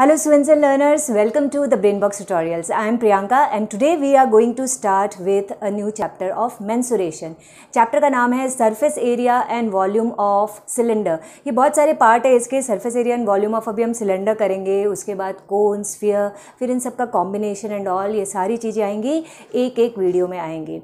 Hello students and learners, welcome to the brain box tutorials. I am Priyanka and today we are going to start with a new chapter of mensuration. Chapter ka naam hai surface area and volume of cylinder. ye bahut sare part hai iske surface area and volume of abhi hum cylinder karenge uske baad cone, sphere, fir in sab ka combination and all ye sari cheeze aayengi ek ek video mein आएंगी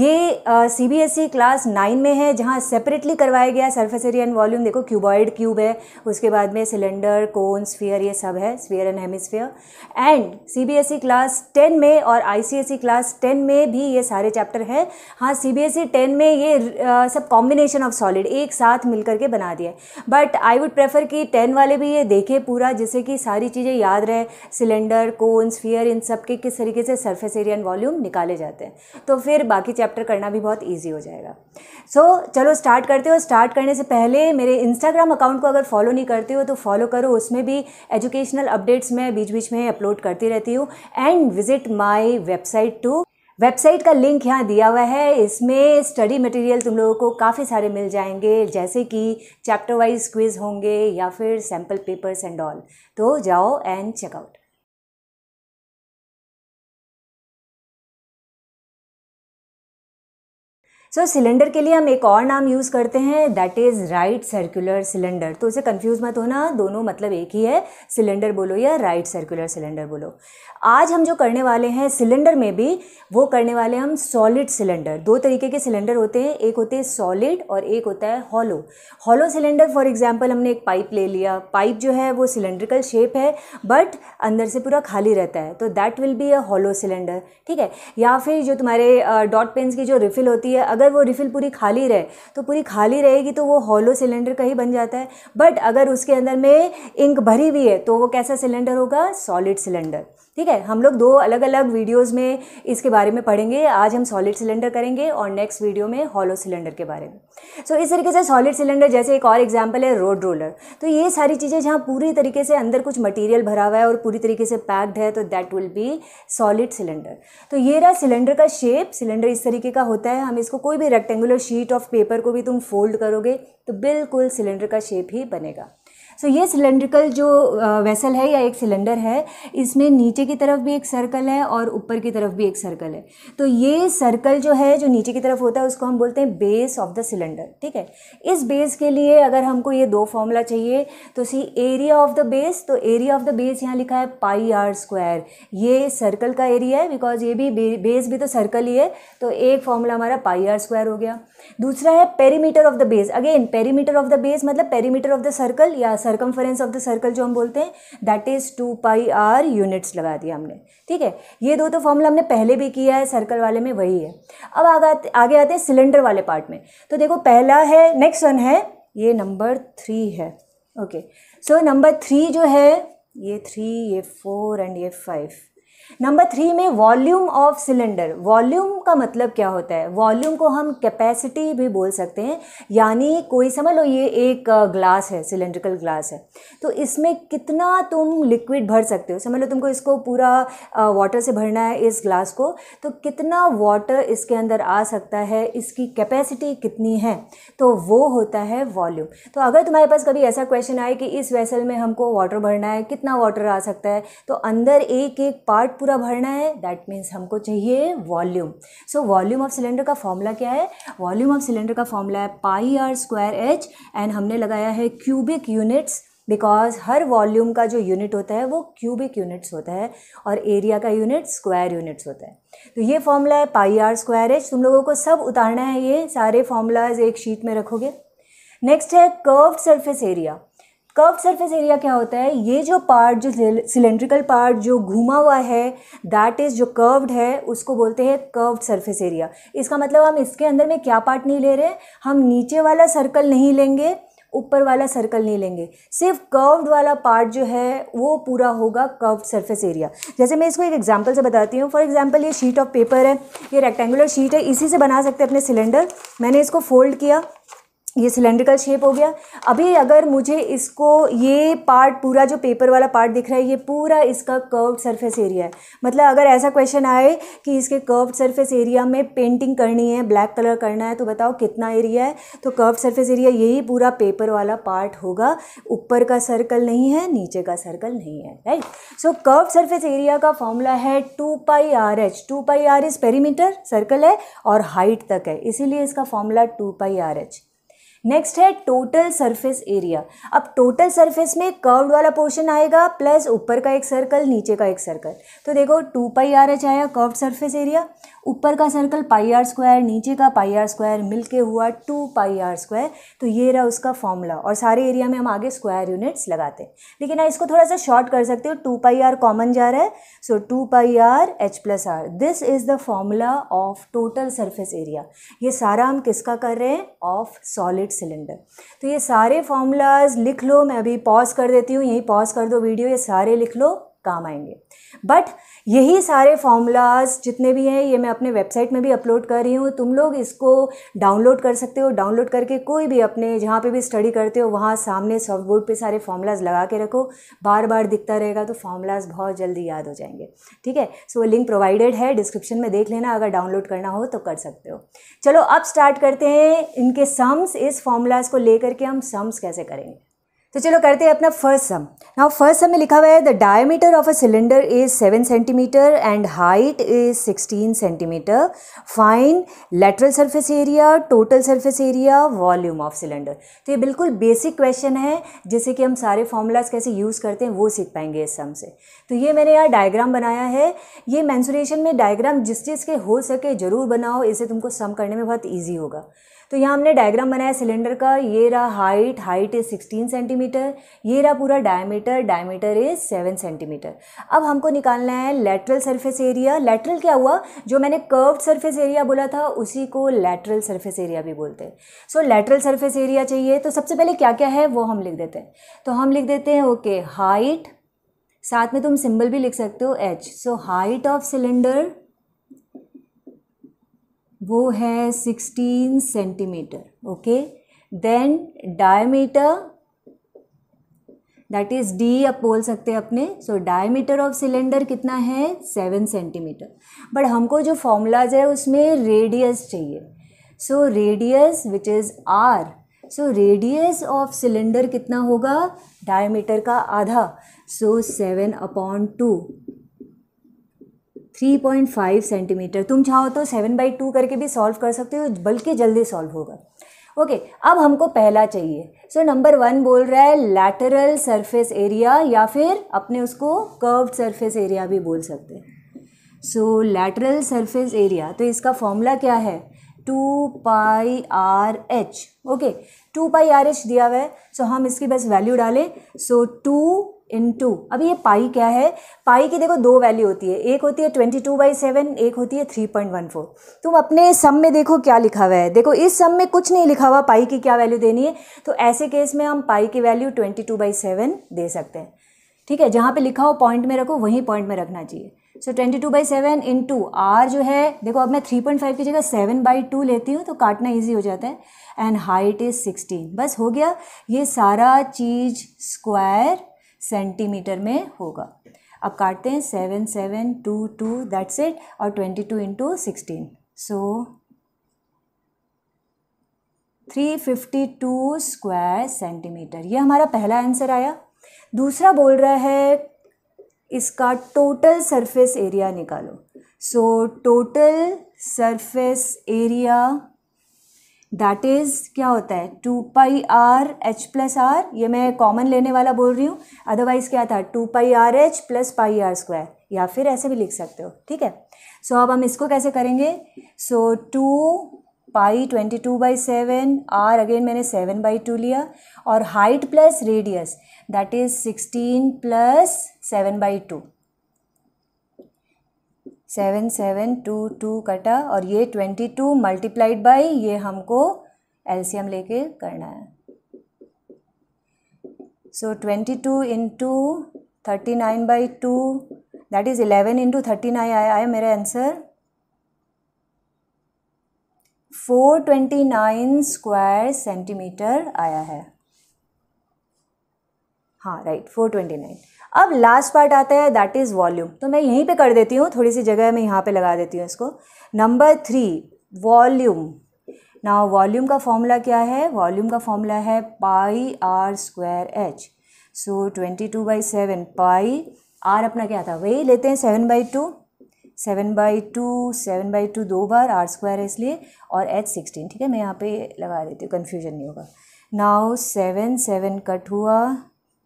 ye uh, cbse class 9 mein hai jahan separately karwaya gaya surface area and volume dekho cuboid cube hai uske baad mein cylinder cone sphere ye sab hai. है sphere and hemisphere and CBSE class ten में और ICSE class ten में भी ये सारे chapter हैं हाँ CBSE ten e में ये आ, सब कॉम्बिनेशन ऑफ सॉलिड एक साथ मिलकर के बना दिया बट आई वुड प्रेफर कि टेन वाले भी ये देखें पूरा जिससे कि सारी चीज़ें याद रहे सिलेंडर कोन स्फीयर इन सब के किस तरीके से सर्फेस एरिया एंड वॉल्यूम निकाले जाते हैं तो फिर बाकी चैप्टर करना भी बहुत ईजी हो जाएगा सो so, चलो स्टार्ट करते हो स्टार्ट करने से पहले मेरे इंस्टाग्राम अकाउंट को अगर फॉलो नहीं करते हो तो फॉलो करो उसमें भी एजुकेशनल एजुकेशनल अपडेट्स मैं बीच बीच में अपलोड करती रहती हूँ and visit my website to website का लिंक यहाँ दिया हुआ है इसमें स्टडी मटेरियल तुम लोगों को काफ़ी सारे मिल जाएंगे जैसे कि चैप्टर वाइज क्विज होंगे या फिर सैम्पल पेपर्स एंड ऑल तो जाओ and check out so so, cylinder के लिए हम एक और नाम यूज़ करते हैं that is right circular cylinder तो उसे कंफ्यूज मत होना दोनों मतलब एक ही है सिलेंडर बोलो या राइट सर्कुलर सिलेंडर बोलो आज हम जो करने वाले हैं सिलेंडर में भी वो करने वाले हम सॉलिड सिलेंडर दो तरीके के सिलेंडर होते हैं एक होते हैं सॉलिड और एक होता है hollow hollow cylinder for example हमने एक पाइप ले लिया पाइप जो है वो सिलेंड्रिकल शेप है बट अंदर से पूरा खाली रहता है तो that will be a hollow cylinder ठीक है या फिर जो तुम्हारे डॉट पेन्स की जो रिफिल होती है अगर अगर वो रिफ़िल पूरी खाली रहे तो पूरी खाली रहेगी तो वो हॉलो सिलेंडर का ही बन जाता है बट अगर उसके अंदर में इंक भरी हुई है तो वो कैसा सिलेंडर होगा सॉलिड सिलेंडर ठीक है हम लोग दो अलग अलग वीडियोस में इसके बारे में पढ़ेंगे आज हम सॉलिड सिलेंडर करेंगे और नेक्स्ट वीडियो में हॉलो सिलेंडर के बारे में सो so, इस तरीके से सॉलिड सिलेंडर जैसे एक और एग्जाम्पल है रोड रोलर तो ये सारी चीज़ें जहाँ पूरी तरीके से अंदर कुछ मटीरियल भरा हुआ है और पूरी तरीके से पैक्ड है तो that will be solid cylinder तो ये रहा सिलेंडर का शेप सिलेंडर इस तरीके का होता है हम इसको कोई भी रेक्टेंगुलर शीट ऑफ पेपर को भी तुम फोल्ड करोगे तो बिल्कुल सिलेंडर का शेप ही बनेगा सो ये सिलेंड्रिकल जो वेसल है या एक सिलेंडर है इसमें नीचे की तरफ भी एक सर्कल है और ऊपर की तरफ भी एक सर्कल है तो ये सर्कल जो है जो नीचे की तरफ होता है उसको हम बोलते हैं बेस ऑफ द सिलेंडर ठीक है इस बेस के लिए अगर हमको ये दो फॉर्मूला चाहिए तो see area of the base तो एरिया ऑफ द बेस यहाँ लिखा है पाई आर स्क्वायर ये सर्कल का एरिया है बिकॉज ये भी बेस भी तो सर्कल ही है तो एक फॉर्मूला हमारा पाई आर स्क्वायर हो गया दूसरा है perimeter of the base again perimeter of the base मतलब पेरीमीटर ऑफ द सर्कल या सरकमफरेंस ऑफ द सर्कल जो हम बोलते हैं that is two pi r units लगा दिया हमने ठीक है ये दो तो फॉर्मूला हमने पहले भी किया है सर्कल वाले में वही है अब आगे आगे आते हैं सिलेंडर वाले पार्ट में तो देखो पहला है नेक्स्ट वन है ये नंबर थ्री है ओके सो नंबर थ्री जो है ये थ्री ये फोर एंड ये फाइव नंबर थ्री में वॉल्यूम ऑफ सिलेंडर वॉल्यूम का मतलब क्या होता है वॉल्यूम को हम कैपेसिटी भी बोल सकते हैं यानी कोई समझ लो ये एक ग्लास है सिलेंड्रिकल ग्लास है तो इसमें कितना तुम लिक्विड भर सकते हो समझ लो तुमको इसको पूरा वाटर से भरना है इस ग्लास को तो कितना वाटर इसके अंदर आ सकता है इसकी कैपेसिटी कितनी है तो वो होता है वॉल्यूम तो अगर तुम्हारे पास कभी ऐसा क्वेश्चन आए कि इस वेसल में हमको वाटर भरना है कितना वाटर आ सकता है तो अंदर एक एक पार्ट पूरा भरना है दैट मीन्स हमको चाहिए volume so volume of cylinder का फॉर्मूला क्या है वॉल्यूम ऑफ सिलेंडर का फॉर्मूला है pi r square h and हमने लगाया है क्यूबिक यूनिट्स बिकॉज हर वॉल्यूम का जो यूनिट होता है वो क्यूबिक यूनिट्स होता है और एरिया का यूनिट स्क्वायर यूनिट्स होता है तो ये फॉर्मूला है पाई आर स्क्वायर एच तुम लोगों को सब उतारना है ये सारे फॉर्मूलाज एक शीट में रखोगे नेक्स्ट है curved surface area curve surface area क्या होता है ये जो पार्ट जो सिलेंड्रिकल पार्ट जो घूमा हुआ है दैट इज़ जो कर्व्ड है उसको बोलते हैं कर्व्ड सरफेस एरिया इसका मतलब हम इसके अंदर में क्या पार्ट नहीं ले रहे हम नीचे वाला सर्कल नहीं लेंगे ऊपर वाला सर्कल नहीं लेंगे सिर्फ कर्व्ड वाला पार्ट जो है वो पूरा होगा कर्व्ड सरफेस एरिया जैसे मैं इसको एक एग्जांपल से बताती हूँ फॉर एग्जांपल ये शीट ऑफ पेपर है ये रेक्टेंगुलर शीट है इसी से बना सकते हैं अपने सिलेंडर मैंने इसको फोल्ड किया ये सिलेंड्रिकल शेप हो गया अभी अगर मुझे इसको ये पार्ट पूरा जो पेपर वाला पार्ट दिख रहा है ये पूरा इसका कर्व्ड सरफेस एरिया है मतलब अगर ऐसा क्वेश्चन आए कि इसके कर्व्ड सरफेस एरिया में पेंटिंग करनी है ब्लैक कलर करना है तो बताओ कितना एरिया है तो कर्व्ड सरफेस एरिया यही पूरा पेपर वाला पार्ट होगा ऊपर का सर्कल नहीं है नीचे का सर्कल नहीं है right so curve surface area का फॉर्मूला है two pi r h two pi r is perimeter circle है और हाइट तक है इसीलिए इसका formula two pi r h next है टोटल सरफेस एरिया अब टोटल सरफेस में कर्व्ड वाला पोर्शन आएगा प्लस ऊपर का एक सर्कल नीचे का एक सर्कल तो देखो टू पाई आर एच आया कर्व्ड सरफेस एरिया ऊपर का सर्कल पाई आर स्क्वायर नीचे का पाई आर स्क्वायर मिलके हुआ टू पाई आर स्क्वायर तो ये रहा उसका फॉर्मूला और सारे एरिया में हम आगे स्क्वायर यूनिट्स लगाते हैं लेकिन आप इसको थोड़ा सा शॉर्ट कर सकते हो टू पाई आर कॉमन जा रहा है so two pi r h plus r this is the formula of total surface area ये सारा हम किसका कर रहे हैं ऑफ सॉलिड सिलेंडर तो ये सारे फॉर्मूलाज लिख लो मैं अभी पॉज कर देती हूँ यहीं पॉज कर दो वीडियो ये सारे लिख लो काम आएंगे बट यही सारे फॉर्मूलाज जितने भी हैं ये मैं अपने वेबसाइट में भी अपलोड कर रही हूँ तुम लोग इसको डाउनलोड कर सकते हो डाउनलोड करके कोई भी अपने जहाँ पे भी स्टडी करते हो वहाँ सामने सॉफ्ट बोर्ड पर सारे फॉर्मूलाज लगा के रखो बार बार दिखता रहेगा तो फॉर्मूलाज बहुत जल्दी याद हो जाएंगे ठीक है सो वो लिंक प्रोवाइडेड है डिस्क्रिप्शन में देख लेना अगर डाउनलोड करना हो तो कर सकते हो चलो अब स्टार्ट करते हैं इनके सम्स इस फॉर्मूलाज को लेकर के हम सम्स कैसे करेंगे तो चलो करते हैं अपना first sum now first sum में लिखा हुआ है the diameter of a cylinder is seven centimetre and height is sixteen centimetre fine lateral surface area total surface area volume of cylinder तो ये बिल्कुल बेसिक क्वेश्चन है जैसे कि हम सारे फॉर्मूलाज कैसे यूज़ करते हैं वो सीख पाएंगे इस सम से तो ये मैंने यहाँ डायग्राम बनाया है ये मैंसुरेशन में डायग्राम जिस चीज़ के हो सके ज़रूर बनाओ इसे तुमको सम करने में बहुत ईजी होगा तो यहाँ हमने डायग्राम बनाया सिलेंडर का ये रहा height height is sixteen centimetre ये रहा पूरा diameter diameter is seven centimetre अब हमको निकालना है लेटरल सरफेस एरिया लेटरल क्या हुआ जो मैंने कर्व्ड सरफेस एरिया बोला था उसी को लेटरल सरफेस एरिया भी बोलते हैं सो लेटरल सरफेस एरिया चाहिए तो सबसे पहले क्या क्या है वो हम लिख देते हैं तो हम लिख देते हैं ओके हाइट साथ में तुम सिंबल भी लिख सकते हो h so height of cylinder वो है sixteen centimetre okay then diameter that is d आप बोल सकते हैं अपने सो डायमीटर ऑफ सिलेंडर कितना है सेवन सेंटीमीटर बट हमको जो फॉर्मूलाज है उसमें रेडियस चाहिए so radius which is r so radius of cylinder कितना होगा डायमीटर का आधा so seven upon two 3.5 centimetre तुम चाहो तो सेवन बाई टू करके भी सॉल्व कर सकते हो बल्कि जल्दी सॉल्व होगा ओके okay, अब हमको पहला चाहिए सो नंबर वन बोल रहा है लैटरल सरफेस एरिया या फिर अपने उसको कर्व्ड सरफेस एरिया भी बोल सकते हैं सो लैटरल सरफेस एरिया तो इसका फॉर्मूला क्या है two pi r h okay two pi r h दिया हुआ है सो हम इसकी बस वैल्यू डालें सो टू इंटू अभी ये पाई क्या है पाई की देखो दो वैल्यू होती है एक होती है ट्वेंटी टू बाई सेवन एक होती है थ्री पॉइंट वन फोर तुम अपने सम में देखो क्या लिखा हुआ है देखो इस सम में कुछ नहीं लिखा हुआ पाई की क्या वैल्यू देनी है तो ऐसे केस में हम पाई की value twenty two by seven दे सकते हैं ठीक है जहाँ पे लिखा हो पॉइंट में रखो वहीं पॉइंट में रखना चाहिए so twenty two by seven into r जो है देखो अब मैं थ्री पॉइंट फाइव की जगह सेवन बाई टू लेती हूँ तो काटना ईजी हो जाता है एंड हाइट इज़ सिक्सटीन बस हो गया ये सारा चीज़ स्क्वायर सेंटीमीटर में होगा अब काटते हैं seven seven two two that's it और twenty two into sixteen so three fifty two square centimetre ये हमारा पहला आंसर आया दूसरा बोल रहा है इसका टोटल सरफेस एरिया निकालो so total surface area that is क्या होता है two pi r h plus r ये मैं कॉमन लेने वाला बोल रही हूँ अदरवाइज़ क्या था two pi r h plus pi r square या फिर ऐसे भी लिख सकते हो ठीक है सो so, अब हम इसको कैसे करेंगे so two pi twenty two by seven r again मैंने सेवन बाई टू लिया और height plus radius that is sixteen plus seven by two seven seven two two कटा और ये ट्वेंटी टू मल्टीप्लाइड बाई ये हमको एलसीएम लेके करना है so twenty two into thirty nine by two that is eleven into thirty nine आया है मेरा answer four twenty nine square centimetre आया है हाँ राइट फोर ट्वेंटी नाइन अब लास्ट पार्ट आता है दैट इज़ वॉल्यूम तो मैं यहीं पे कर देती हूँ थोड़ी सी जगह मैं यहाँ पे लगा देती हूँ इसको नंबर थ्री वॉल्यूम ना वॉल्यूम का फॉर्मूला क्या है वॉल्यूम का फॉर्मूला है pi r square h so twenty two by seven pi r अपना क्या था वही लेते हैं seven by two seven by two seven by two दो बार आर स्क्वायर है इसलिए और एच सिक्सटीन ठीक है मैं यहाँ पे लगा देती हूँ कन्फ्यूजन नहीं होगा नाउ सेवन सेवन कट हुआ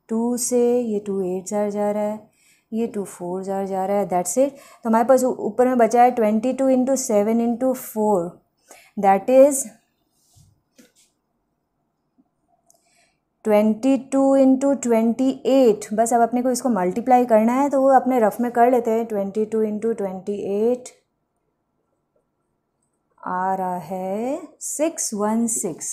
टू से ये टू एट ज़ार जा रहा है ये टू फोर ज़ार जा रहा है दैट्स इट तो हमारे पास ऊपर में बचा है twenty two into seven into four that is twenty two into twenty eight बस अब अपने को इसको मल्टीप्लाई करना है तो वो अपने रफ में कर लेते हैं twenty two into twenty eight आ रहा है six one six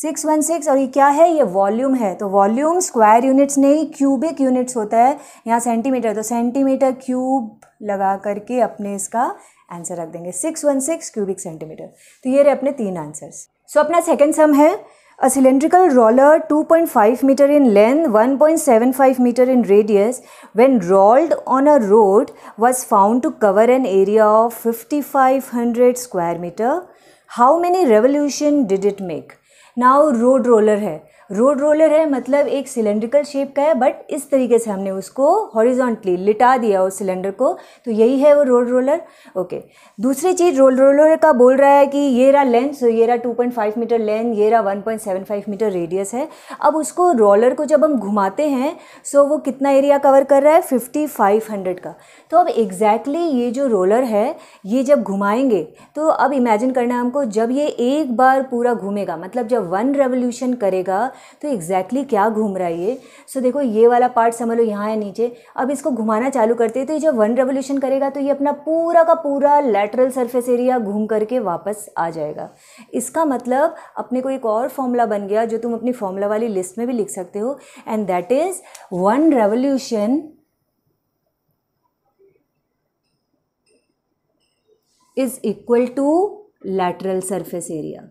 six one six और ये क्या है ये वॉल्यूम है तो वॉल्यूम स्क्वायर यूनिट्स नहीं क्यूबिक यूनिट्स होता है यहाँ सेंटीमीटर तो सेंटीमीटर क्यूब लगा करके अपने इसका आंसर रख देंगे six one six cubic centimetre तो ये रहे अपने तीन आंसर्स सो so, अपना सेकेंड सम है A cylindrical roller 2.5 meter in length, 1.75 meter in radius, when rolled on a road was found to cover an area of 5500 square meter. How many revolution did it make? Now road roller है road roller है मतलब एक cylindrical shape का है but इस तरीके से हमने उसको हॉरिजॉन्टली लिटा दिया उस सिलेंडर को तो यही है वो रोड रोलर ओके दूसरी चीज़ रोल रोलर का बोल रहा है कि ये रहा लेंथ सो ये रहा 2.5 मीटर लेंथ ये रहा 1.75 मीटर रेडियस है अब उसको रोलर को जब हम घुमाते हैं सो वो कितना एरिया कवर कर रहा है फिफ्टी का तो अब एग्जैक्टली exactly ये जो रोलर है ये जब घुमाएंगे तो अब इमेजिन करना है हमको जब ये एक बार पूरा घूमेगा मतलब जब वन रेवोल्यूशन करेगा तो एग्जैक्टली exactly क्या घूम रहा है ये सो देखो ये वाला पार्ट समझ लो यहाँ है नीचे अब इसको घुमाना चालू करते हैं तो ये जब वन रेवोल्यूशन करेगा तो ये अपना पूरा का पूरा लेटरल सर्फेस एरिया घूम करके वापस आ जाएगा इसका मतलब अपने को एक और फॉर्मूला बन गया जो तुम अपनी फॉर्मूला वाली लिस्ट में भी लिख सकते हो and that is one revolution is equal to lateral surface area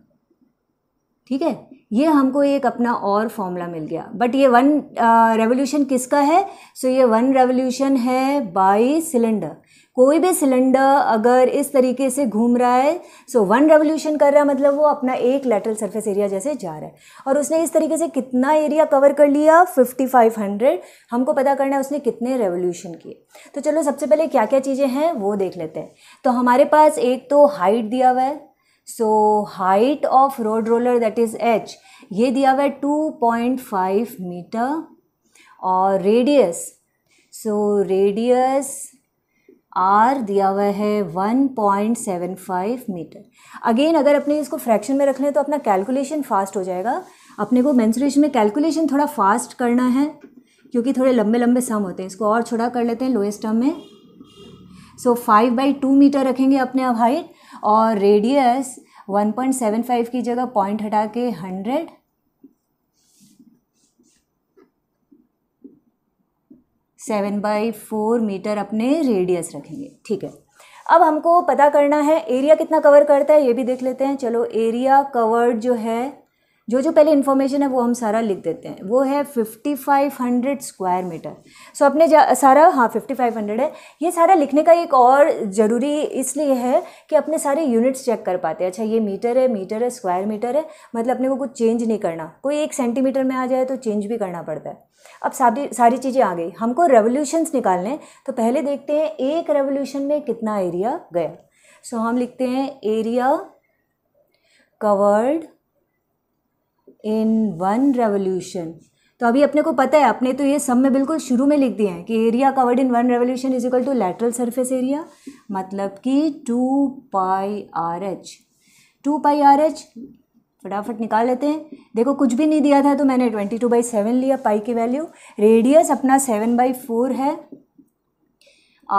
ठीक है ये हमको एक अपना और फॉर्मूला मिल गया बट ये वन रेवोल्यूशन uh, किसका है सो so, ये वन रेवोल्यूशन है बाई सिलेंडर कोई भी सिलेंडर अगर इस तरीके से घूम रहा है सो वन रेवोल्यूशन कर रहा है मतलब वो अपना एक लेटरल सरफेस एरिया जैसे जा रहा है और उसने इस तरीके से कितना एरिया कवर कर लिया 5500 हमको पता करना है उसने कितने रेवोल्यूशन किए तो चलो सबसे पहले क्या क्या चीज़ें हैं वो देख लेते हैं तो हमारे पास एक तो हाइट दिया हुआ है so height of road roller that is h ये दिया हुआ है टू पॉइंट फाइव मीटर और रेडियस सो रेडियस आर दिया हुआ है one point seven five metre again अगर अपने इसको फ्रैक्शन में रख लें तो अपना कैलकुलेशन फास्ट हो जाएगा अपने को मैंसुरेशन में कैलकुलेशन थोड़ा फास्ट करना है क्योंकि थोड़े लंबे लंबे सम होते हैं इसको और छोटा कर लेते हैं लोएस्ट टर्म में so five by two metre रखेंगे अपने अब हाइट और रेडियस 1.75 की जगह पॉइंट हटा के 100 सेवन बाई फोर मीटर अपने रेडियस रखेंगे ठीक है अब हमको पता करना है एरिया कितना कवर करता है ये भी देख लेते हैं चलो एरिया कवर्ड जो है जो जो पहले इन्फॉर्मेशन है वो हम सारा लिख देते हैं वो है 5500 स्क्वायर मीटर सो अपने सारा हाँ 5500 है ये सारा लिखने का एक और ज़रूरी इसलिए है कि अपने सारे यूनिट्स चेक कर पाते हैं अच्छा ये मीटर है मीटर है स्क्वायर मीटर है मतलब अपने को कुछ चेंज नहीं करना कोई एक सेंटीमीटर में आ जाए तो चेंज भी करना पड़ता है अब सारी सारी चीज़ें आ गई हमको रेवोल्यूशंस निकालने तो पहले देखते हैं एक रेवोल्यूशन में कितना एरिया गया सो हम लिखते हैं area covered in one revolution तो अभी अपने को पता है अपने तो ये सब में बिल्कुल शुरू में लिख दिए हैं कि area covered in one revolution is equal to lateral surface area मतलब कि two pi r h two pi r h फटाफट निकाल लेते हैं देखो कुछ भी नहीं दिया था तो मैंने ट्वेंटी टू बाई सेवन लिया पाई की वैल्यू रेडियस अपना सेवन बाई फोर है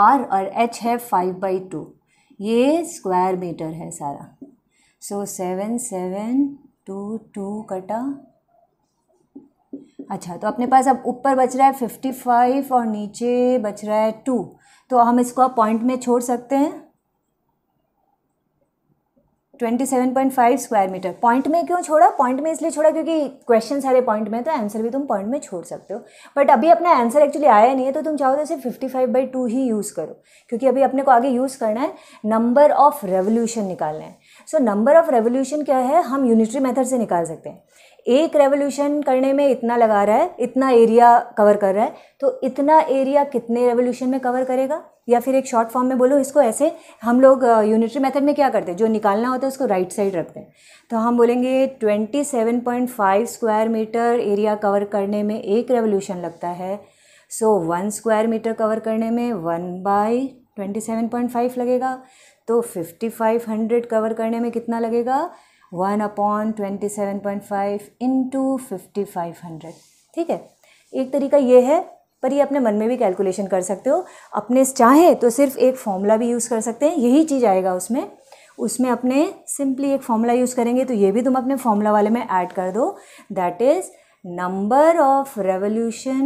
आर और एच है फाइव बाई टू ये स्क्वायर मीटर है सारा so seven seven two two कटा अच्छा तो अपने पास अब ऊपर बच रहा है फिफ्टी फाइव और नीचे बच रहा है टू तो हम इसको अब पॉइंट में छोड़ सकते हैं twenty seven point five square metre point में क्यों छोड़ा पॉइंट में इसलिए छोड़ा क्योंकि क्वेश्चन सारे पॉइंट में तो आंसर भी तुम पॉइंट में छोड़ सकते हो बट अभी अपना आंसर एक्चुअली आया नहीं है तो तुम चाहो तो सिर्फ फिफ्टी फाइव बाई टू ही यूज़ करो क्योंकि अभी अपने को आगे यूज़ करना है नंबर ऑफ रेवोल्यूशन निकालना है सो नंबर ऑफ रेवोल्यूशन क्या है हम यूनिटरी मेथड से निकाल सकते हैं एक रेवोल्यूशन करने में इतना लगा रहा है इतना एरिया कवर कर रहा है तो इतना एरिया कितने रेवोल्यूशन में कवर करेगा या फिर एक शॉर्ट फॉर्म में बोलो इसको ऐसे हम लोग यूनिटरी मेथड में क्या करते हैं जो निकालना होता है उसको राइट साइड रखते हैं तो हम बोलेंगे 27.5 स्क्वायर मीटर एरिया कवर करने में एक रेवोल्यूशन लगता है so one square metre cover करने में one by twenty seven point five लगेगा तो 5500 कवर करने में कितना लगेगा one upon twenty seven point five into fifty five hundred ठीक है एक तरीका ये है पर ये अपने मन में भी कैलकुलेशन कर सकते हो अपने चाहे तो सिर्फ एक फॉर्मूला भी यूज़ कर सकते हैं यही चीज़ आएगा उसमें उसमें अपने सिंपली एक फॉर्मूला यूज़ करेंगे तो ये भी तुम अपने फॉर्मूला वाले में ऐड कर दो that is number of revolution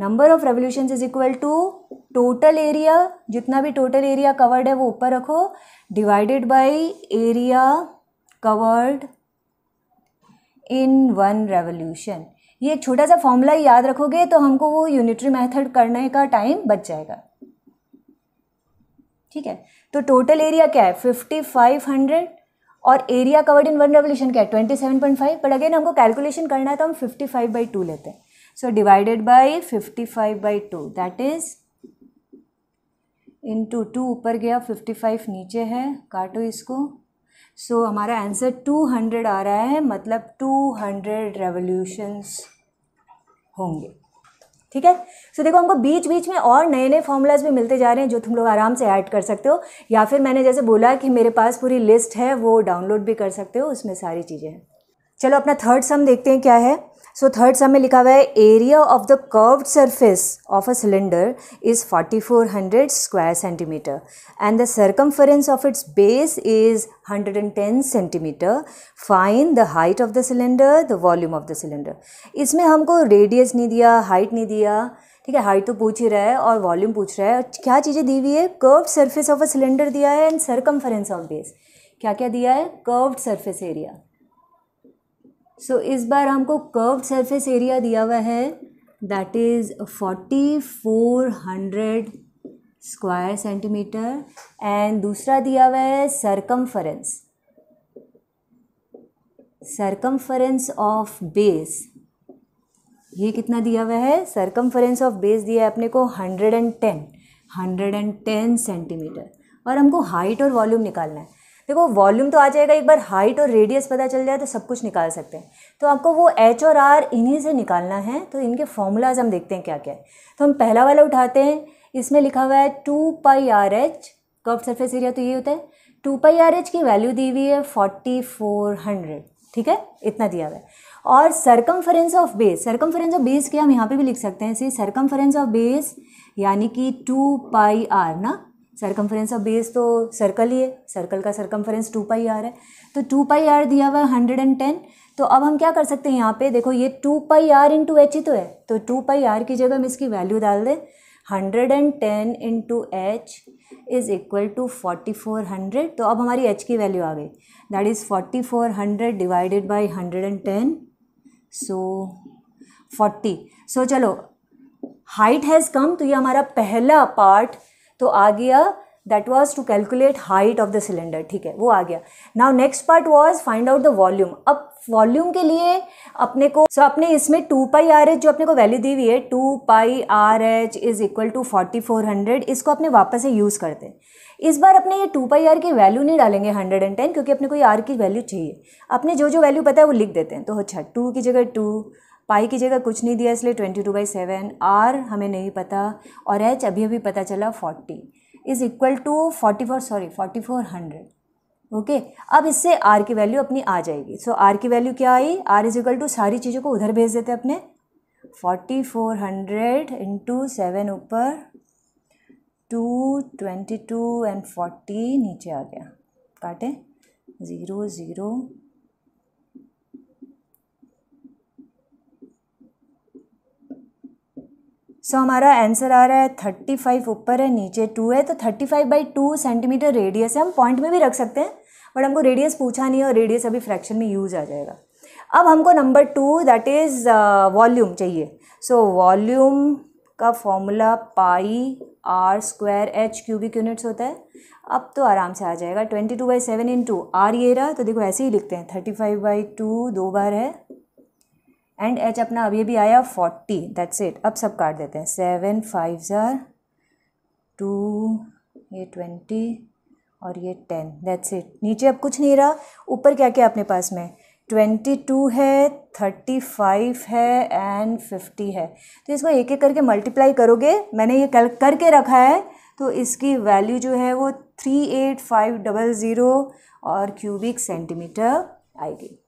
number of revolution is equal to total area जितना भी टोटल एरिया कवर्ड है वो ऊपर रखो divided by area covered in one revolution ये एक छोटा सा फॉर्मूला याद रखोगे तो हमको वो यूनिटरी मेथड करने का टाइम बच जाएगा ठीक है तो टोटल एरिया क्या है फिफ्टी फाइव हंड्रेड और area covered in one revolution क्या है twenty seven point five but again हमको कैलकुलेशन करना है तो हम फिफ्टी फाइव बाई टू लेते हैं So divided by 55 by 2 that is into ऊपर गया 55 नीचे है काटो इसको सो so, हमारा आंसर 200 आ रहा है मतलब 200 रेवोल्यूशंस होंगे ठीक है सो देखो हमको बीच बीच में और नए नए फॉर्मूलाज भी मिलते जा रहे हैं जो तुम लोग आराम से ऐड कर सकते हो या फिर मैंने जैसे बोला कि मेरे पास पूरी लिस्ट है वो डाउनलोड भी कर सकते हो उसमें सारी चीज़ें हैं चलो अपना थर्ड सम देखते हैं क्या है सो थर्ड सम में लिखा हुआ है area of the curved surface of a cylinder is 4400 square centimetre and the circumference of its base is 110 centimetre fine the height of the cylinder the volume of the cylinder इसमें हमको radius नहीं दिया height नहीं दिया ठीक है height तो पूछ ही रहा है और वॉल्यूम पूछ रहा है क्या चीज़ें दी हुई है curved surface of a cylinder दिया है एंड सर्कमफरेंस ऑफ बेस क्या क्या दिया है कर्व्ड सरफेस एरिया सो इस बार हमको कर्व सरफेस एरिया दिया हुआ है that is forty four hundred square centimetre and दूसरा दिया हुआ है सरकमफरेंस सरकमफरेंस ऑफ बेस ये कितना दिया हुआ है सरकमफरेंस ऑफ बेस दिया है अपने को hundred and ten hundred and ten centimetre और हमको हाइट और वॉल्यूम निकालना है देखो वॉल्यूम तो आ जाएगा एक बार हाइट और रेडियस पता चल जाए तो सब कुछ निकाल सकते हैं तो आपको वो एच और आर इन्हीं से निकालना है तो इनके फॉर्मूलाज हम देखते हैं क्या क्या है तो हम पहला वाला उठाते हैं इसमें लिखा हुआ है two pi r h curve surface area तो ये होता है टू पाई आर एच की वैल्यू दी हुई है फोर्टी फोर हंड्रेड ठीक है इतना दिया हुआ है और circumference of base circumference of base की हम यहाँ पे भी लिख सकते हैं सी सरकमफरेंस ऑफ बेस यानी कि टू पाई आर ना सरकमफ्रेंस ऑफ बेस तो सर्कल ही है सर्कल का सरकमफ्रेंस टू पाई आर है तो टू पाई आर दिया हुआ है हंड्रेड एंड टेन तो अब हम क्या कर सकते हैं यहाँ पे देखो ये two pi r into h ही तो है तो टू पाई आर की जगह हम इसकी वैल्यू डाल दें hundred and ten into h is equal to forty four hundred तो अब हमारी एच की वैल्यू आ गई that is forty four hundred divided by hundred and ten so forty so चलो हाइट हैज़ कम तो ये हमारा पहला पार्ट तो आ गया that was to calculate height of the cylinder ठीक है वो आ गया now next part was find out the volume अब वॉल्यूम के लिए अपने को सो so अपने इसमें टू पाई आर एच जो अपने को वैल्यू दी हुई है two pi r h is equal to forty four hundred इसको अपने वापस से यूज़ करते हैं इस बार अपने ये टू पाई आर की वैल्यू नहीं डालेंगे हंड्रेड एंड टेन क्योंकि अपने को ये आर की वैल्यू चाहिए अपने जो जो वैल्यू पता है वो लिख देते हैं तो अच्छा टू की जगह टू पाई की जगह कुछ नहीं दिया इसलिए twenty two by seven r हमें नहीं पता और एच अभी अभी पता चला forty is equal to forty four sorry forty four hundred okay अब इससे आर की वैल्यू अपनी आ जाएगी सो so, आर की वैल्यू क्या आई आर इज इक्वल टू सारी चीज़ों को उधर भेज देते अपने forty four hundred into seven ऊपर two twenty two and forty नीचे आ गया काटे ज़ीरो ज़ीरो सो हमारा आंसर आ रहा है थर्टी फाइव ऊपर है नीचे टू है तो thirty five by two centimetre radius है हम पॉइंट में भी रख सकते हैं बट हमको रेडियस पूछा नहीं है और रेडियस अभी फ्रैक्शन में यूज़ आ जाएगा अब हमको number two that is volume चाहिए सो so, वॉल्यूम का formula pi r square h cubic units होता है अब तो आराम से आ जाएगा twenty two by seven into r ये रहा तो देखो ऐसे ही लिखते हैं थर्टी फाइव बाई टू दो बार है एंड एच अपना अभी अभी आया फोर्टी दैट्स इट अब सब काट देते हैं सेवन फाइव ज़ार टू ये ट्वेंटी और ये टेन दैट्स इट नीचे अब कुछ नहीं रहा ऊपर क्या क्या अपने पास में ट्वेंटी टू है थर्टी फाइव है एंड फिफ्टी है तो इसको एक एक करके मल्टीप्लाई करोगे मैंने ये कल करके रखा है तो इसकी वैल्यू जो है वो three eight five double zero और क्यूबिक सेंटीमीटर आएगी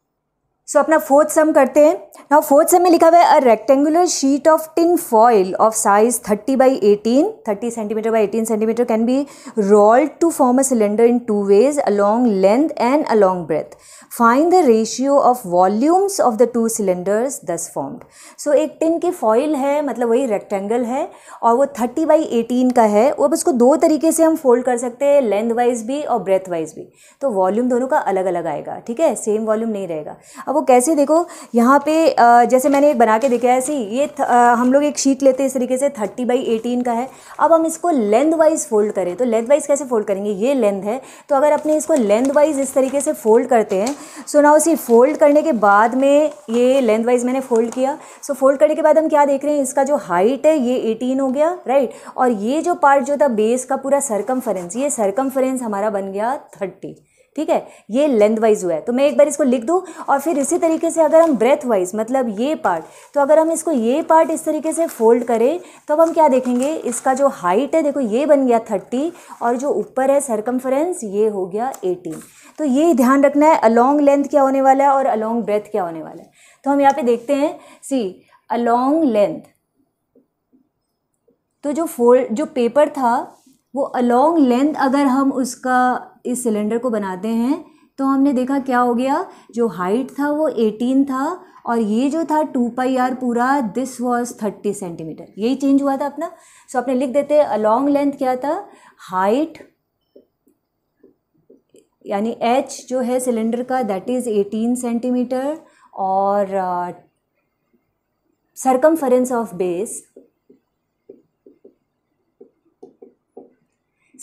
सो अपना फोर्थ सम करते हैं नाउ फोर्थ सम में लिखा हुआ है a rectangular sheet of tin foil of size thirty by eighteen thirty centimetre by eighteen centimetre can be rolled to form a cylinder in two ways along length and along breadth find the ratio of volumes of the two cylinders thus formed so एक tin की foil है मतलब वही rectangle है और वो thirty by eighteen का है वो अब उसको दो तरीके से हम फोल्ड कर सकते हैं लेंथ वाइज भी और ब्रेथ वाइज भी तो वॉल्यूम दोनों का अलग अलग आएगा ठीक है सेम वॉल्यूम नहीं रहेगा अब वो कैसे देखो यहाँ पे जैसे मैंने एक बना के देखा है ऐसे ये हम लोग एक शीट लेते हैं इस तरीके से थर्टी बाई एटीन का है अब हम इसको लेंथ वाइज फोल्ड करें तो लेंथ वाइज कैसे फोल्ड करेंगे ये लेंथ है तो अगर अपने इसको लेंथ वाइज इस तरीके से फोल्ड करते हैं सो ना उसी फोल्ड करने के बाद में ये लेंथ वाइज मैंने फोल्ड किया सो फोल्ड करने के बाद हम क्या देख रहे हैं इसका जो हाइट है ये एटीन हो गया राइट और ये जो पार्ट जो था बेस का पूरा सरकम ये सरकम हमारा बन गया थर्टी ठीक है ये लेंथ वाइज हुआ है तो मैं एक बार इसको लिख दूँ और फिर इसी तरीके से अगर हम ब्रेथ वाइज मतलब ये पार्ट तो अगर हम इसको ये पार्ट इस तरीके से फोल्ड करें तो अब हम क्या देखेंगे इसका जो हाइट है देखो ये बन गया थर्टी और जो ऊपर है सरकमफ्रेंस ये हो गया एटीन तो ये ध्यान रखना है अलॉन्ग लेंथ क्या होने वाला है और अलॉन्ग ब्रेथ क्या होने वाला है तो हम यहाँ पे देखते हैं सी अलॉन्ग लेंथ तो जो फोल्ड जो पेपर था वो अलोंग लेंथ अगर हम उसका इस सिलेंडर को बनाते हैं तो हमने देखा क्या हो गया जो हाइट था वो 18 था और ये जो था टू पाई आर पूरा दिस वॉज 30 सेंटीमीटर यही चेंज हुआ था अपना सो so, आपने लिख देते अलोंग लेंथ क्या था हाइट यानी एच जो है सिलेंडर का दैट इज़ 18 सेंटीमीटर और circum of base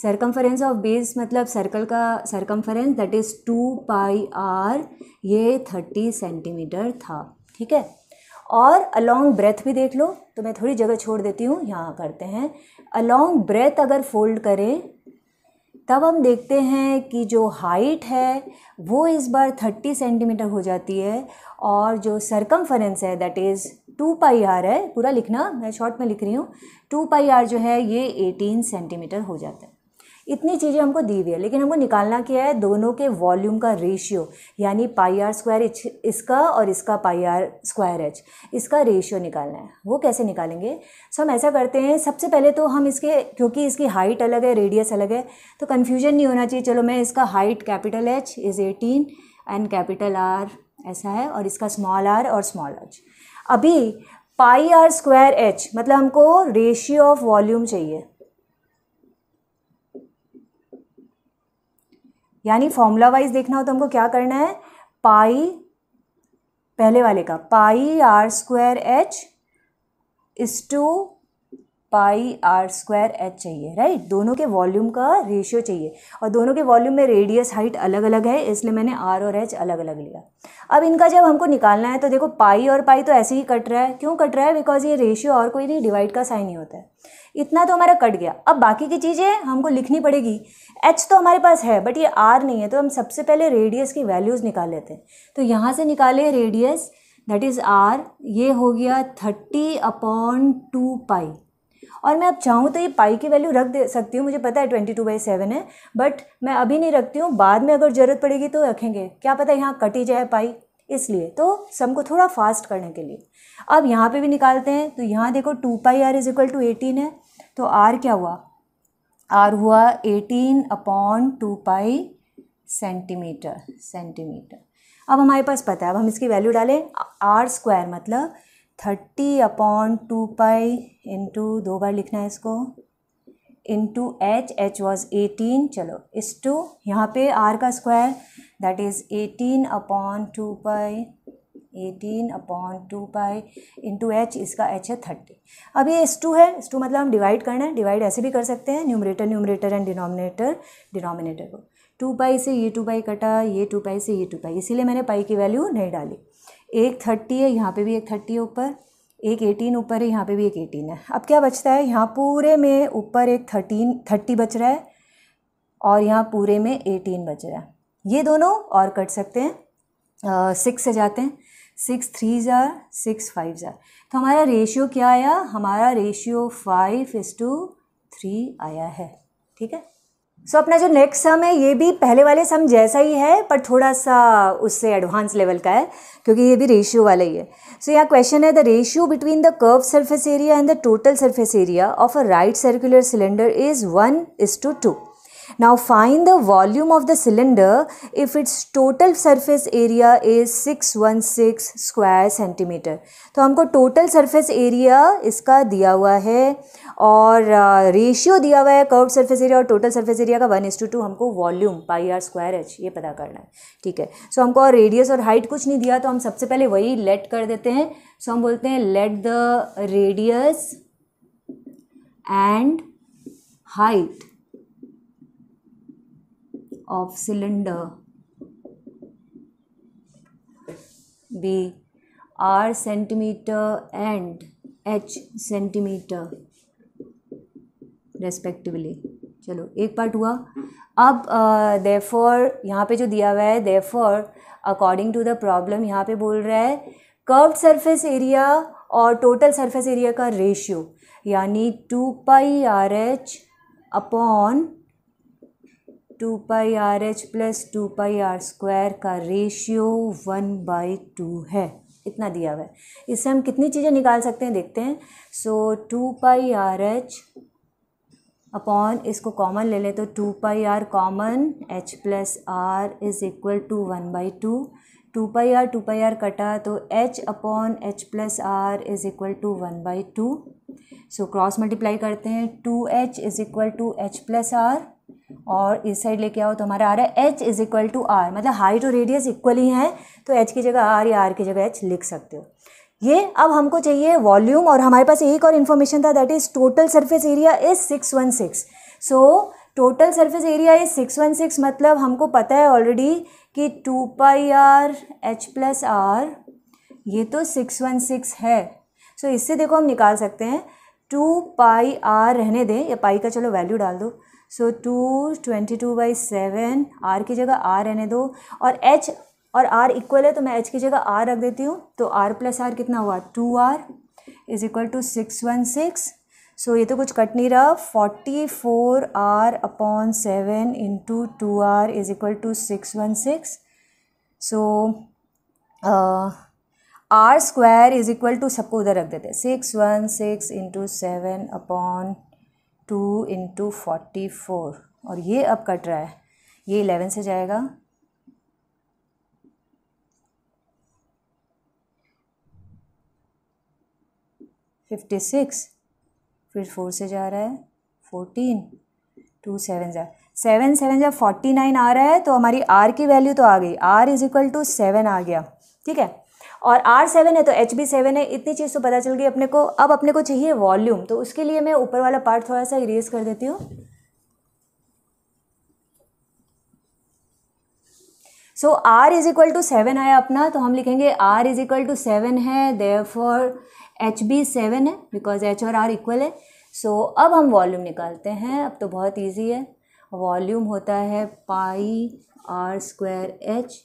circumference of base मतलब सर्कल का circumference that is two pi r ये थर्टी सेंटीमीटर था ठीक है और अलॉन्ग ब्रेथ भी देख लो तो मैं थोड़ी जगह छोड़ देती हूँ यहाँ करते हैं अलॉन्ग ब्रेथ अगर फोल्ड करें तब हम देखते हैं कि जो हाइट है वो इस बार थर्टी सेंटीमीटर हो जाती है और जो सरकमफरेंस है that is two pi r है पूरा लिखना मैं शॉर्ट में लिख रही हूँ टू पाई आर जो है ये एटीन सेंटीमीटर हो जाता है इतनी चीज़ें हमको दी हुई है लेकिन हमको निकालना क्या है दोनों के वॉल्यूम का रेशियो यानी पाई आर स्क्वायर एच इसका और इसका पाई आर स्क्वायर एच इसका रेशियो निकालना है वो कैसे निकालेंगे सो हम ऐसा करते हैं सबसे पहले तो हम इसके क्योंकि इसकी हाइट अलग है रेडियस अलग है तो कन्फ्यूजन नहीं होना चाहिए चलो मैं इसका height capital h is eighteen and capital r ऐसा है और इसका स्मॉल आर और स्मॉल एच अभी पाई आर स्क्वायर एच मतलब हमको रेशियो ऑफ वॉल्यूम चाहिए यानी फॉर्मूला वाइज देखना हो तो हमको क्या करना है पाई पहले वाले का pi r square h is two pi r square h चाहिए राइट दोनों के वॉल्यूम का रेशियो चाहिए और दोनों के वॉल्यूम में रेडियस हाइट अलग अलग है इसलिए मैंने आर और एच अलग अलग लिया अब इनका जब हमको निकालना है तो देखो पाई और पाई तो ऐसे ही कट रहा है क्यों कट रहा है बिकॉज ये रेशियो और कोई नहीं डिवाइड का साइन ही होता है इतना तो हमारा कट गया अब बाकी की चीज़ें हमको लिखनी पड़ेगी एच तो हमारे पास है बट ये आर नहीं है तो हम सबसे पहले रेडियस की वैल्यूज़ निकाल लेते हैं तो यहाँ से निकाले रेडियस दैट इज़ आर ये हो गया थर्टी अपॉन टू पाई और मैं अब चाहूँ तो ये पाई की वैल्यू रख दे सकती हूँ मुझे पता है ट्वेंटी टू बाई सेवन है बट मैं अभी नहीं रखती हूँ बाद में अगर ज़रूरत पड़ेगी तो रखेंगे क्या पता यहाँ कट ही जाए पाई इसलिए तो सम को थोड़ा फास्ट करने के लिए अब यहाँ पे भी निकालते हैं तो यहाँ देखो two pi r is equal to eighteen है तो आर क्या हुआ आर हुआ eighteen upon two pi centimetre centimetre अब हमारे पास पता है अब हम इसकी वैल्यू डालें आर स्क्वायर मतलब thirty upon two pi into दो बार लिखना है इसको into h h was eighteen चलो इस टू यहाँ पे आर का square that is eighteen upon two pi eighteen upon two pi into h इसका एच है थर्टी अब ये एस टू है एस टू मतलब हम डिवाइड करना है डिवाइड ऐसे भी कर सकते हैं numerator numerator and denominator denominator को टू पाई से ये टू पाई कटा ये टू पाई से ये टू पाई इसीलिए मैंने पाई की वैल्यू नहीं डाली एक थर्टी है यहाँ पे भी एक थर्टी है ऊपर एक एटीन ऊपर है यहाँ पे भी एक एटीन है अब क्या बचता है यहाँ पूरे में ऊपर एक थर्टीन थर्टी बच रहा है और यहाँ पूरे में एटीन बच रहा है ये दोनों और कट सकते हैं सिक्स से जाते हैं सिक्स थ्री ज़ार सिक्स फाइव ज़ार तो हमारा रेशियो क्या आया हमारा ratio five is to three आया है ठीक है सो so, अपना जो नेक्स्ट सम है ये भी पहले वाले सम जैसा ही है पर थोड़ा सा उससे एडवांस लेवल का है क्योंकि ये भी रेशियो वाला ही है सो so, यहाँ क्वेश्चन है the ratio between the curve surface area and the total surface area of a right circular cylinder is one is to two Now find the volume of the cylinder if its total surface area is 616 square centimeter. तो हमको total surface area इसका दिया हुआ है और ratio uh, दिया हुआ है curved surface एरिया और टोटल surface एरिया का वन इज टू टू हमको volume pi r square h ये पता करना है ठीक है सो हमको और रेडियस और हाइट कुछ नहीं दिया तो हम सबसे पहले वही लेट कर देते हैं सो हम बोलते हैं let the radius and height of cylinder be r centimeter and h centimeter respectively चलो एक पार्ट हुआ अब देफोर uh, यहाँ पे जो दिया हुआ है therefore according to the problem यहाँ पे बोल रहा है कर्व्ड सरफेस एरिया और टोटल सरफेस एरिया का रेशियो यानी two pi r h upon two pi r h plus two pi r square का रेशियो वन बाई टू है इतना दिया हुआ है इससे हम कितनी चीज़ें निकाल सकते हैं देखते हैं so two pi r h upon इसको कॉमन ले लें तो two pi r common h plus r is equal to one by two two pi r two pi r कटा तो h upon h plus r is equal to one by two so cross multiply करते हैं two h is equal to h plus r और इस side लेके आओ तो हमारा आ रहा है h is equal to r मतलब हाइट और रेडियस इक्वली हैं तो एच की जगह आर या आर की जगह एच लिख सकते हो ये अब हमको चाहिए वॉल्यूम और हमारे पास एक और इन्फॉर्मेशन था that is total surface area is six one six so total surface area is six one six मतलब हमको पता है ऑलरेडी कि two pi r h plus r ये तो सिक्स वन सिक्स है सो so, इससे देखो हम निकाल सकते हैं टू पाई आर रहने दें या पाई का चलो वैल्यू डाल दो so two twenty two by seven r की जगह आर रहने दो और एच और आर इक्वल है तो मैं एच की जगह आर रख देती हूँ तो आर प्लस आर कितना हुआ two r is equal to six one six so ये तो कुछ कट नहीं रहा forty four r upon seven into two r is equal to six one six so r square is equal to सबको उधर रख देते six one six into seven upon two into forty four और ये अब cut रहा है ये इलेवन से जाएगा फिफ्टी सिक्स फिर फोर से जा रहा है फोर्टीन टू सेवन जा सेवन सेवन जब फोर्टी नाइन आ रहा है तो हमारी आर की वैल्यू तो आ गई r is equal to seven आ गया ठीक है और आर सेवन है तो एच बी सेवन है इतनी चीज़ तो पता चल गई अपने को अब अपने को चाहिए वॉल्यूम तो उसके लिए मैं ऊपर वाला पार्ट थोड़ा सा इरेज कर देती हूँ so r is equal to seven आया अपना तो हम लिखेंगे r is equal to seven है therefore h be seven है बिकॉज एच और आर इक्वल है सो so, अब हम वॉल्यूम निकालते हैं अब तो बहुत ईजी है वॉल्यूम होता है pi r square h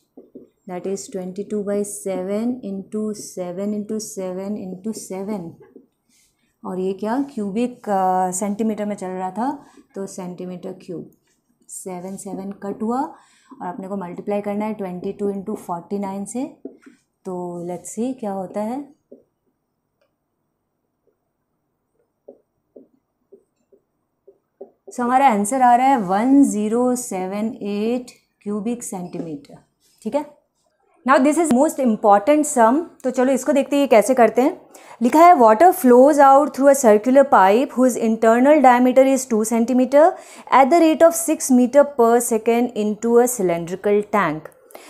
that is twenty two by seven into seven into seven into seven और ये क्या क्यूबिक सेंटीमीटर uh, में चल रहा था तो centimetre cube seven seven cut हुआ और अपने को मल्टीप्लाई करना है twenty two into forty nine से तो लेट्स सी क्या होता है सो so, हमारा आंसर आ रहा है one zero seven eight cubic centimetre ठीक है now this is most important sum तो चलो इसको देखते हैं ये कैसे करते हैं लिखा है water flows out through a circular pipe whose internal diameter is two centimetre at the rate of six metre per second into a cylindrical tank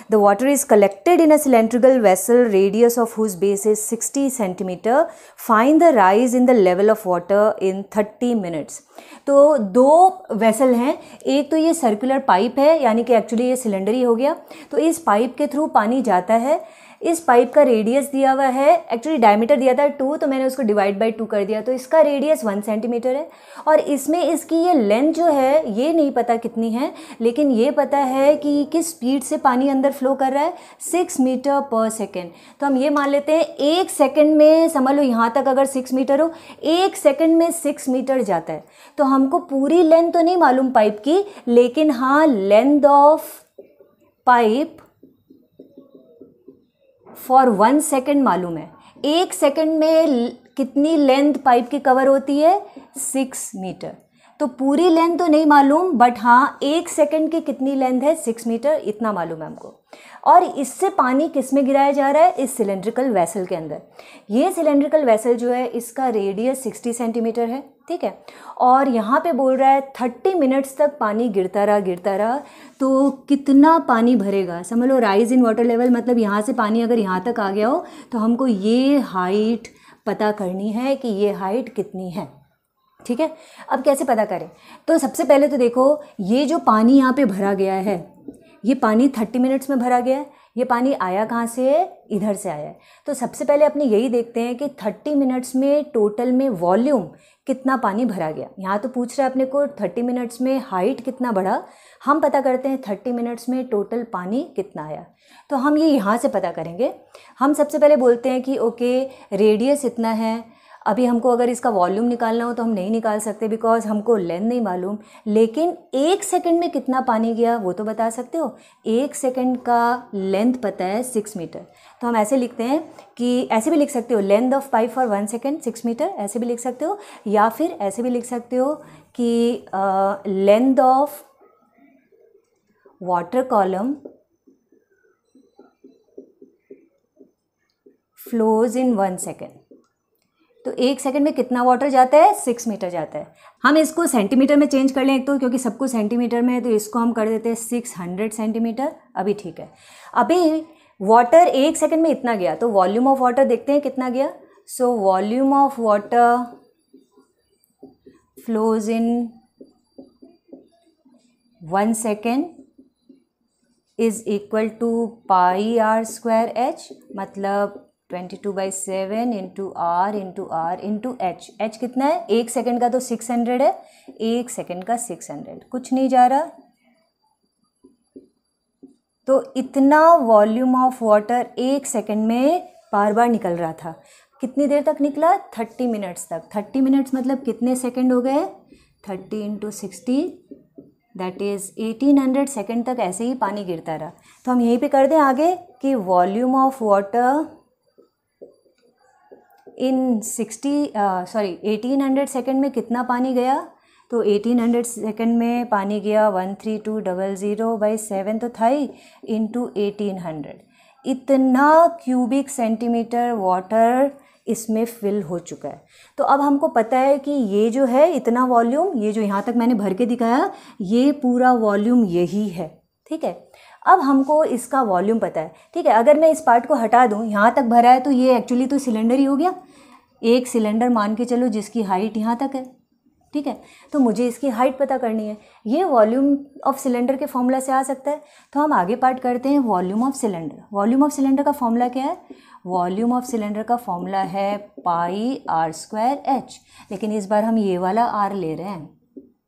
The water is collected in a cylindrical vessel radius of whose base is 60 cm Find the rise in the level of water in 30 minutes. तो दो vessel हैं एक तो ये circular pipe है यानी कि actually ये सिलेंडर ही हो गया तो इस पाइप के थ्रू पानी जाता है इस पाइप का रेडियस दिया हुआ है एक्चुअली डायमीटर दिया था टू तो मैंने उसको डिवाइड बाई टू कर दिया तो इसका रेडियस वन सेंटीमीटर है और इसमें इसकी ये लेंथ जो है ये नहीं पता कितनी है लेकिन ये पता है कि किस स्पीड से पानी अंदर फ्लो कर रहा है सिक्स मीटर पर सेकेंड तो हम ये मान लेते हैं एक सेकेंड में समझ लो यहाँ तक अगर सिक्स मीटर हो एक सेकेंड में सिक्स मीटर जाता है तो हमको पूरी लेंथ तो नहीं मालूम पाइप की लेकिन हाँ length of pipe for one second मालूम है एक सेकेंड में कितनी लेंथ पाइप की कवर होती है सिक्स मीटर तो पूरी लेंथ तो नहीं मालूम बट हाँ एक सेकेंड की कितनी लेंथ है सिक्स मीटर इतना मालूम है हमको और इससे पानी किस में गिराया जा रहा है इस सिलेंड्रिकल वेसल के अंदर ये सिलेंड्रिकल वेसल जो है इसका रेडियस सिक्सटी सेंटीमीटर है ठीक है और यहाँ पे बोल रहा है थर्टी मिनट्स तक पानी गिरता रहा गिरता रहा तो कितना पानी भरेगा समझ लो राइज इन वाटर लेवल मतलब यहाँ से पानी अगर यहाँ तक आ गया हो तो हमको ये हाइट पता करनी है कि ये हाइट कितनी है ठीक है अब कैसे पता करें तो सबसे पहले तो देखो ये जो पानी यहाँ पे भरा गया है ये पानी थर्टी मिनट्स में भरा गया है ये पानी आया कहाँ से है इधर से आया है तो सबसे पहले अपने यही देखते हैं कि थर्टी मिनट्स में टोटल में वॉल्यूम कितना पानी भरा गया यहाँ तो पूछ रहा है अपने को थर्टी मिनट्स में हाइट कितना बढ़ा हम पता करते हैं थर्टी मिनट्स में टोटल पानी कितना आया तो हम ये यहाँ से पता करेंगे हम सबसे पहले बोलते हैं कि ओके रेडियस इतना है अभी हमको अगर इसका वॉल्यूम निकालना हो तो हम नहीं निकाल सकते बिकॉज हमको लेंथ नहीं मालूम लेकिन एक सेकंड में कितना पानी गया वो तो बता सकते हो एक सेकंड का लेंथ पता है सिक्स मीटर तो हम ऐसे लिखते हैं कि ऐसे भी लिख सकते हो length of pipe for one second six metre ऐसे भी लिख सकते हो या फिर ऐसे भी लिख सकते हो कि length of water column flows in one second तो एक सेकंड में कितना वाटर जाता है सिक्स मीटर जाता है हम इसको सेंटीमीटर में चेंज कर लें एक तो क्योंकि सबको सेंटीमीटर में है तो इसको हम कर देते हैं सिक्स हंड्रेड सेंटीमीटर अभी ठीक है अभी वाटर एक सेकंड में इतना गया तो वॉल्यूम ऑफ वाटर देखते हैं कितना गया so volume of water flows in one second is equal to pi r square h मतलब twenty two by seven into r into r into h h कितना है एक सेकेंड का तो सिक्स हंड्रेड है एक सेकेंड का सिक्स हंड्रेड कुछ नहीं जा रहा तो इतना वॉल्यूम ऑफ वाटर एक सेकेंड में बार बार निकल रहा था कितनी देर तक निकला थर्टी मिनट्स तक थर्टी मिनट्स मतलब कितने सेकेंड हो गए thirty into sixty that is eighteen hundred second तक ऐसे ही पानी गिरता रहा तो हम यहीं पे कर दें आगे कि volume of water in sixty sorry eighteen hundred second में कितना पानी गया तो एटीन हंड्रेड सेकेंड में पानी गया one three two double zero by seven तो था ही इन टू एटीन हंड्रेड इतना क्यूबिक सेंटीमीटर वाटर इसमें फिल हो चुका है तो अब हमको पता है कि ये जो है इतना वॉल्यूम ये जो यहाँ तक मैंने भर के दिखाया ये पूरा वॉल्यूम यही है ठीक है अब हमको इसका वॉल्यूम पता है ठीक है अगर मैं इस पार्ट को हटा दूँ यहाँ तक भरा है तो ये एक्चुअली तो सिलेंडर ही हो गया एक सिलेंडर मान के चलो जिसकी हाइट यहाँ तक है ठीक है तो मुझे इसकी हाइट पता करनी है ये वॉल्यूम ऑफ सिलेंडर के फॉर्मूला से आ सकता है तो हम आगे पार्ट करते हैं volume of cylinder volume of cylinder का फॉर्मूला क्या है वॉल्यूम ऑफ सिलेंडर का फॉर्मूला है पाई आर स्क्वायर एच लेकिन इस बार हम ये वाला आर ले रहे हैं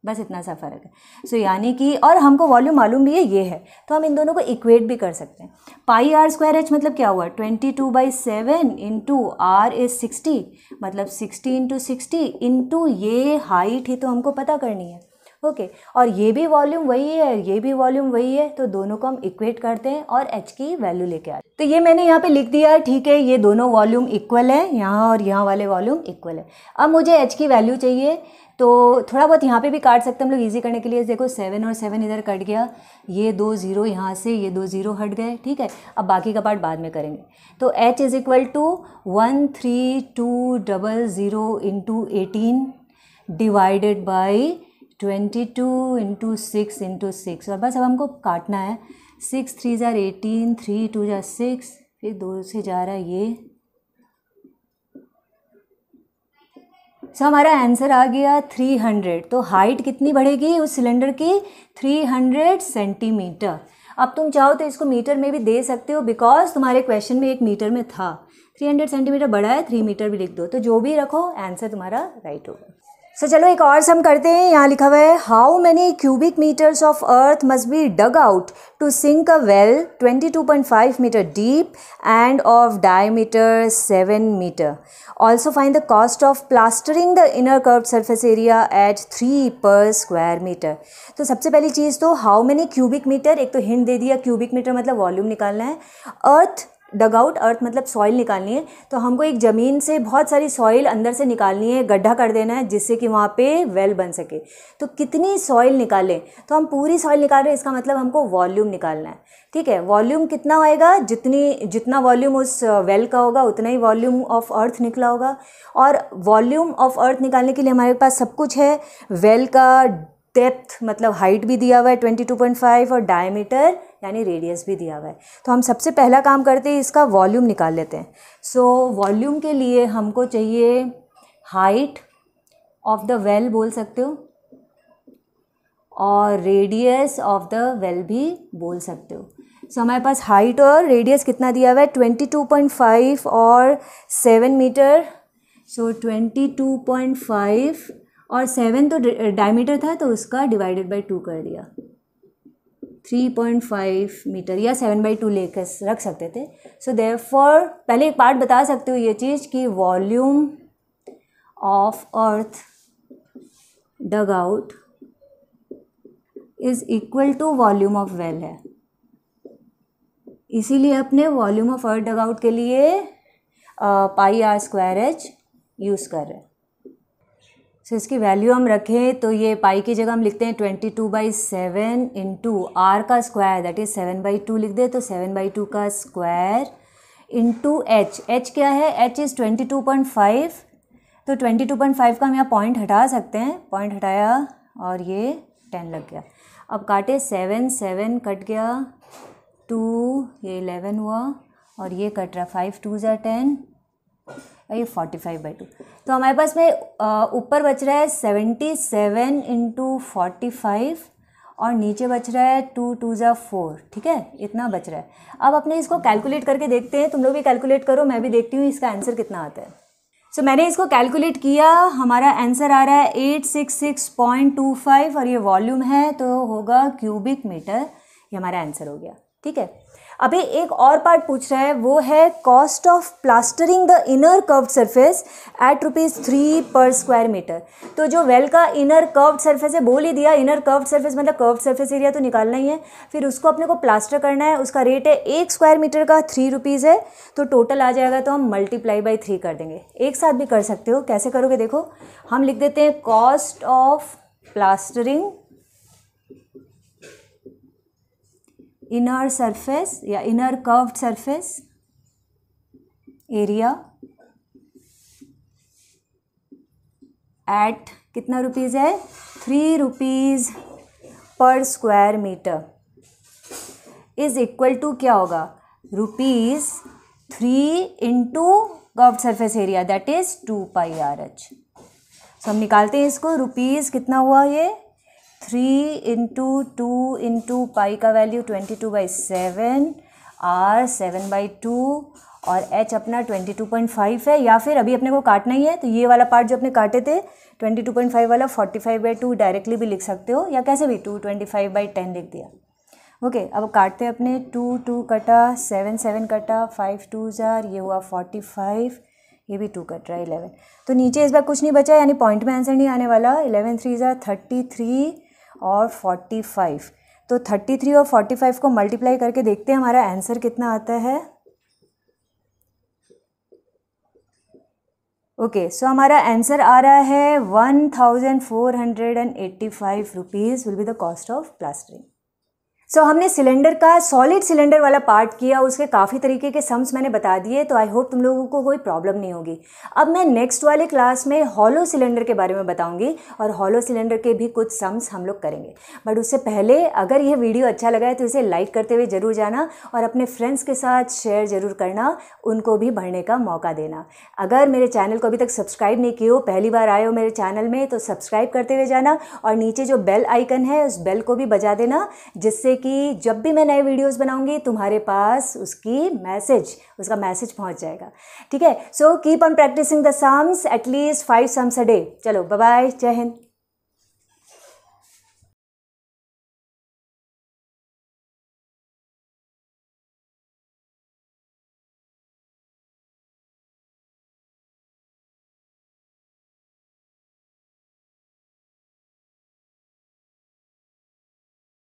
बस इतना सा फ़र्क है सो so, यानी कि और हमको वॉल्यूम मालूम भी है ये है तो हम इन दोनों को इक्वेट भी कर सकते हैं पाई आर स्क्वायर एच मतलब क्या हुआ twenty two by seven into r is sixty मतलब सिक्सटी इंटू सिक्सटी इंटू ये हाइट ही तो हमको पता करनी है ओके और ये भी वॉल्यूम वही है ये भी वॉल्यूम वही है तो दोनों को हम इक्वेट करते हैं और एच की वैल्यू लेके आते तो ये मैंने यहाँ पे लिख दिया ठीक है ये दोनों वॉल्यूम इक्वल है यहाँ और यहाँ वाले वॉल्यूम इक्वल है अब मुझे एच की वैल्यू चाहिए तो थोड़ा बहुत यहाँ पे भी काट सकते हैं हम लोग इजी करने के लिए देखो सेवन और सेवन इधर कट गया ये दो ज़ीरो यहाँ से ये दो ज़ीरो हट गए ठीक है अब बाकी का पार्ट बाद में करेंगे तो h is equal to one three two double zero into eighteen divided by twenty two into six into six और बस अब हमको काटना है सिक्स थ्री ज़ार एटीन थ्री टू ज़ार सिक्स फिर दो से जा रहा है ये सो so, हमारा आंसर आ गया थ्री हंड्रेड तो हाइट कितनी बढ़ेगी उस सिलेंडर की थ्री हंड्रेड सेंटीमीटर अब तुम चाहो तो इसको मीटर में भी दे सकते हो बिकॉज तुम्हारे क्वेश्चन में एक मीटर में था थ्री हंड्रेड सेंटीमीटर बड़ा है थ्री मीटर भी लिख दो तो जो भी रखो आंसर तुम्हारा राइट होगा सर चलो एक और सम करते हैं यहाँ लिखा हुआ है how many cubic metres of earth must be dug out to sink a well 22.5 metre deep and of diameter 7 metre also find the cost of plastering the inner curve surface area at three per square metre तो सबसे पहली चीज़ तो how many cubic metre एक तो hint दे दिया cubic metre मतलब volume निकालना है अर्थ डग आउट अर्थ मतलब सॉइल निकालनी है तो हमको एक ज़मीन से बहुत सारी सॉइल अंदर से निकालनी है गड्ढा कर देना है जिससे कि वहाँ पे वेल बन सके तो कितनी सॉइल निकालें तो हम पूरी सॉइल निकाल रहे हैं इसका मतलब हमको वॉल्यूम निकालना है ठीक है वॉल्यूम कितना आएगा जितनी जितना वॉल्यूम उस वेल का होगा उतना ही वॉल्यूम ऑफ अर्थ निकला होगा और वॉल्यूम ऑफ अर्थ निकालने के लिए हमारे पास सब कुछ है वेल का डेप्थ मतलब हाइट भी दिया हुआ है फाइव और डायमीटर यानी रेडियस भी दिया हुआ है तो हम सबसे पहला काम करते हैं इसका वॉल्यूम निकाल लेते हैं सो so, वॉल्यूम के लिए हमको चाहिए हाइट ऑफ द वेल बोल सकते हो और रेडियस ऑफ द वेल भी बोल सकते हो सो so, हमारे पास हाइट और रेडियस कितना दिया हुआ है ट्वेंटी टू पॉइंट फाइव और seven metre so twenty two point five और सेवन तो डायमीटर था तो उसका डिवाइडेड बाई टू कर दिया थ्री पॉइंट फाइव मीटर या सेवन बाई टू लेकर रख सकते थे सो देर फॉर पहले एक पार्ट बता सकते हो ये चीज़ कि volume of earth dug out is equal to volume of well है इसीलिए अपने volume of earth dug out के लिए pi r square h use कर रहे हैं सो इसकी वैल्यू हम रखें तो ये पाई की जगह हम लिखते हैं twenty two by seven into r का square that is seven by two लिख दे तो सेवन बाई टू का स्क्वायर इंटू एच एच क्या है h is twenty two point five तो ट्वेंटी टू पॉइंट फाइव का हम यहाँ पॉइंट हटा सकते हैं पॉइंट हटाया और ये टेन लग गया अब काटे सेवन सेवन कट गया टू ये इलेवन हुआ और ये कट रहा फाइव टू ज़ा टेन और ये फोर्टी फाइव बाई टू तो हमारे पास में ऊपर बच रहा है seventy seven into forty five और नीचे बच रहा है टू टू ज़ा फोर ठीक है इतना बच रहा है अब अपने इसको कैलकुलेट करके देखते हैं तुम लोग भी कैलकुलेट करो मैं भी देखती हूँ इसका आंसर कितना आता है सो so, मैंने इसको कैलकुलेट किया हमारा आंसर आ रहा है eight six six point two five और ये वॉल्यूम है तो होगा क्यूबिक मीटर ये हमारा आंसर हो गया ठीक है अभी एक और पार्ट पूछ रहा है वो है cost of plastering the inner curved surface at rupees three per square metre तो जो वेल का इनर कर्व्ड सरफेस है बोल ही दिया इनर कर्व्ड सरफेस मतलब कर्व सरफेस एरिया तो निकालना ही है फिर उसको अपने को प्लास्टर करना है उसका रेट है एक स्क्वायर मीटर का थ्री रुपीज़ है तो टोटल आ जाएगा तो हम मल्टीप्लाई बाई थ्री कर देंगे एक साथ भी कर सकते हो कैसे करोगे देखो हम लिख देते हैं cost of plastering inner surface या inner curved surface area at कितना रुपीज़ है three rupees per square metre is equal to क्या होगा rupees three into curve surface area that is two pi r h so हम निकालते हैं इसको rupees कितना हुआ ये three into two into pi का value twenty two by seven r seven by two और एच अपना ट्वेंटी टू पॉइंट फाइव है या फिर अभी अपने को काटना ही है तो ये वाला पार्ट जो अपने काटे थे ट्वेंटी टू पॉइंट फाइव वाला forty five by two directly भी लिख सकते हो या कैसे भी two twenty five by ten लिख दिया ओके okay, अब काटते हैं अपने टू टू कटा सेवन सेवन कटा फाइव टू ज़ार ये हुआ फोर्टी फाइव ये भी टू कट रहा है इलेवन तो नीचे इस बार कुछ नहीं बचा यानी पॉइंट में आंसर नहीं आने वाला इलेवन थ्री ज़ार थर्टी थ्री और फोर्टी फाइव तो थर्टी थ्री और फोर्टी फाइव को मल्टीप्लाई करके देखते हैं हमारा आंसर कितना आता है ओके okay, सो so हमारा आंसर आ रहा है one thousand four hundred and eighty five rupees will be the cost of plastering so so, हमने सिलेंडर का सॉलिड सिलेंडर वाला पार्ट किया उसके काफ़ी तरीके के सम्स मैंने बता दिए तो आई होप तुम लोगों को कोई प्रॉब्लम नहीं होगी अब मैं नेक्स्ट वाले क्लास में हॉलो सिलेंडर के बारे में बताऊंगी और हॉलो सिलेंडर के भी कुछ सम्स हम लोग करेंगे बट उससे पहले अगर यह वीडियो अच्छा लगा है तो इसे लाइक करते हुए ज़रूर जाना और अपने फ्रेंड्स के साथ शेयर ज़रूर करना उनको भी भरने का मौका देना अगर मेरे चैनल को अभी तक सब्सक्राइब नहीं किए हो पहली बार आए हो मेरे चैनल में तो सब्सक्राइब करते हुए जाना और नीचे जो बेल आइकन है उस बेल को भी बजा देना जिससे कि जब भी मैं नए वीडियोस बनाऊंगी तुम्हारे पास उसकी मैसेज उसका मैसेज पहुंच जाएगा ठीक है so keep on practising the sums at least five sums a day चलो बाय जय हिंद